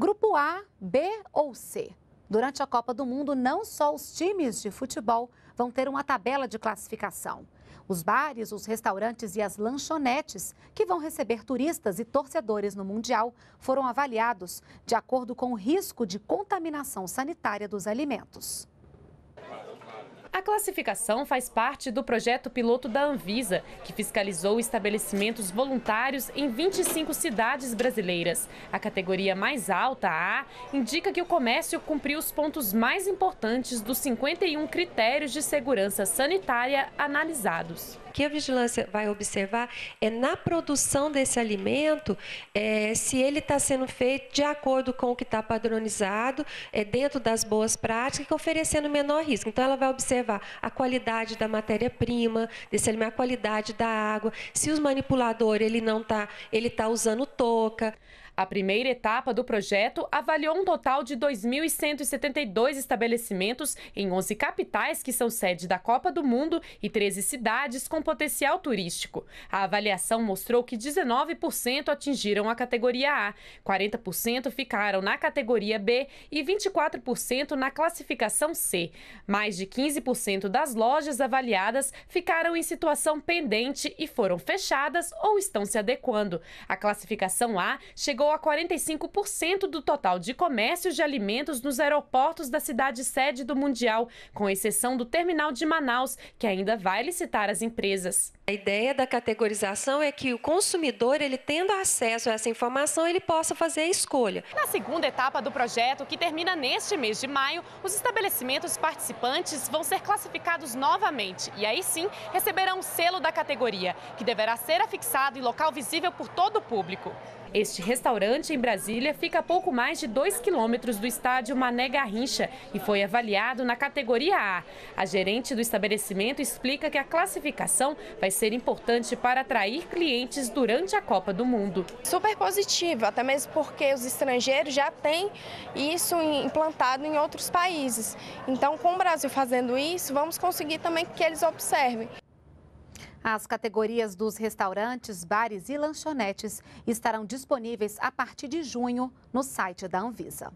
Grupo A, B ou C. Durante a Copa do Mundo, não só os times de futebol vão ter uma tabela de classificação. Os bares, os restaurantes e as lanchonetes, que vão receber turistas e torcedores no Mundial, foram avaliados de acordo com o risco de contaminação sanitária dos alimentos classificação faz parte do projeto piloto da Anvisa, que fiscalizou estabelecimentos voluntários em 25 cidades brasileiras. A categoria mais alta, A, indica que o comércio cumpriu os pontos mais importantes dos 51 critérios de segurança sanitária analisados. O que a vigilância vai observar é na produção desse alimento, é, se ele está sendo feito de acordo com o que está padronizado, é, dentro das boas práticas, oferecendo menor risco. Então, ela vai observar a qualidade da matéria-prima desse alimento, a qualidade da água, se o manipulador ele não tá, ele tá usando touca. A primeira etapa do projeto avaliou um total de 2.172 estabelecimentos em 11 capitais que são sede da Copa do Mundo e 13 cidades com potencial turístico. A avaliação mostrou que 19% atingiram a categoria A, 40% ficaram na categoria B e 24% na classificação C. Mais de 15% das lojas avaliadas ficaram em situação pendente e foram fechadas ou estão se adequando. A classificação A chegou chegou a 45% do total de comércios de alimentos nos aeroportos da cidade sede do Mundial, com exceção do terminal de Manaus, que ainda vai licitar as empresas. A ideia da categorização é que o consumidor, ele tendo acesso a essa informação, ele possa fazer a escolha. Na segunda etapa do projeto, que termina neste mês de maio, os estabelecimentos participantes vão ser classificados novamente e aí sim receberão o selo da categoria, que deverá ser afixado em local visível por todo o público. Este restaurante em Brasília fica a pouco mais de 2 quilômetros do estádio Mané Garrincha e foi avaliado na categoria A. A gerente do estabelecimento explica que a classificação vai ser importante para atrair clientes durante a Copa do Mundo. Super positivo, até mesmo porque os estrangeiros já têm isso implantado em outros países. Então, com o Brasil fazendo isso, vamos conseguir também que eles observem as categorias dos restaurantes, bares e lanchonetes estarão disponíveis a partir de junho no site da Anvisa.